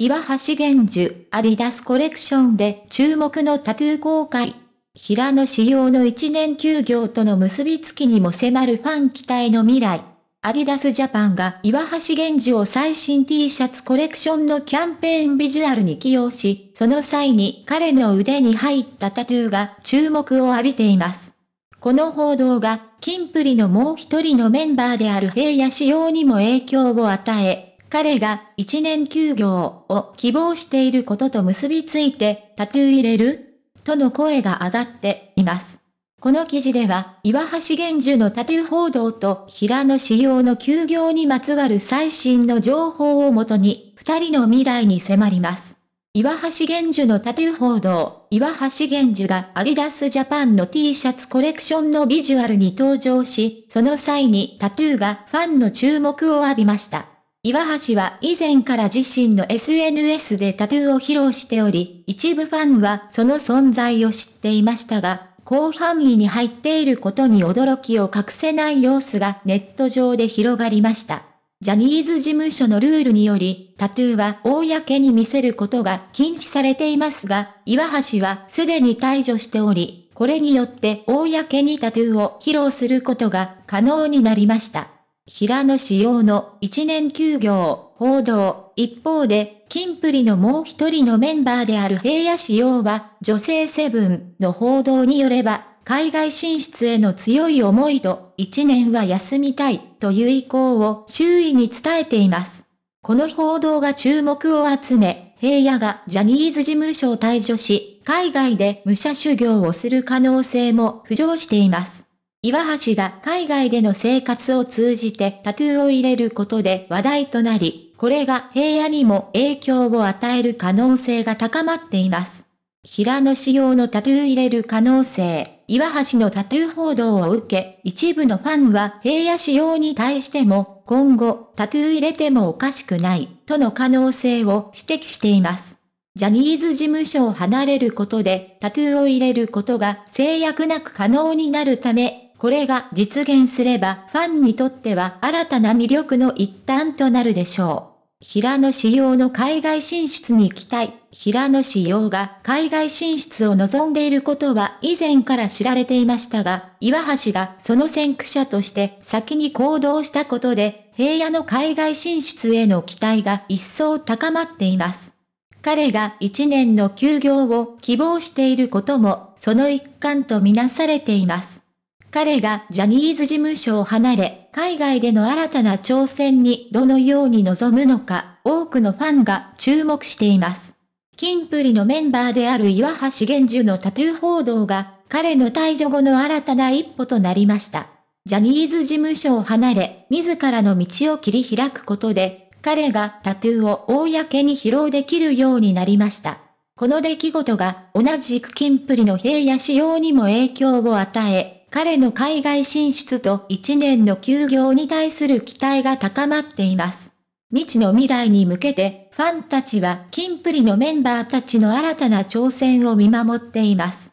岩橋玄樹、アディダスコレクションで注目のタトゥー公開。平野仕様の1年休業との結びつきにも迫るファン期待の未来。アディダスジャパンが岩橋玄樹を最新 T シャツコレクションのキャンペーンビジュアルに起用し、その際に彼の腕に入ったタトゥーが注目を浴びています。この報道が、キンプリのもう一人のメンバーである平野仕様にも影響を与え、彼が一年休業を希望していることと結びついて、タトゥー入れるとの声が上がっています。この記事では、岩橋玄樹のタトゥー報道と平野仕様の休業にまつわる最新の情報をもとに、二人の未来に迫ります。岩橋玄樹のタトゥー報道、岩橋玄樹がアディダスジャパンの T シャツコレクションのビジュアルに登場し、その際にタトゥーがファンの注目を浴びました。岩橋は以前から自身の SNS でタトゥーを披露しており、一部ファンはその存在を知っていましたが、広範囲に入っていることに驚きを隠せない様子がネット上で広がりました。ジャニーズ事務所のルールにより、タトゥーは公に見せることが禁止されていますが、岩橋はすでに退場しており、これによって公にタトゥーを披露することが可能になりました。平野紫耀の一年休業、報道。一方で、金プリのもう一人のメンバーである平野紫耀は、女性セブンの報道によれば、海外進出への強い思いと、一年は休みたい、という意向を周囲に伝えています。この報道が注目を集め、平野がジャニーズ事務所を退所し、海外で武者修行をする可能性も浮上しています。岩橋が海外での生活を通じてタトゥーを入れることで話題となり、これが平野にも影響を与える可能性が高まっています。平野仕様のタトゥー入れる可能性。岩橋のタトゥー報道を受け、一部のファンは平野仕様に対しても、今後、タトゥー入れてもおかしくない、との可能性を指摘しています。ジャニーズ事務所を離れることで、タトゥーを入れることが制約なく可能になるため、これが実現すればファンにとっては新たな魅力の一端となるでしょう。平野仕様の海外進出に期待。平野仕様が海外進出を望んでいることは以前から知られていましたが、岩橋がその先駆者として先に行動したことで、平野の海外進出への期待が一層高まっています。彼が1年の休業を希望していることも、その一環とみなされています。彼がジャニーズ事務所を離れ、海外での新たな挑戦にどのように臨むのか、多くのファンが注目しています。キンプリのメンバーである岩橋玄樹のタトゥー報道が、彼の退場後の新たな一歩となりました。ジャニーズ事務所を離れ、自らの道を切り開くことで、彼がタトゥーを公に披露できるようになりました。この出来事が同じくキンプリの平野仕様にも影響を与え、彼の海外進出と1年の休業に対する期待が高まっています。未知の未来に向けて、ファンたちはキンプリのメンバーたちの新たな挑戦を見守っています。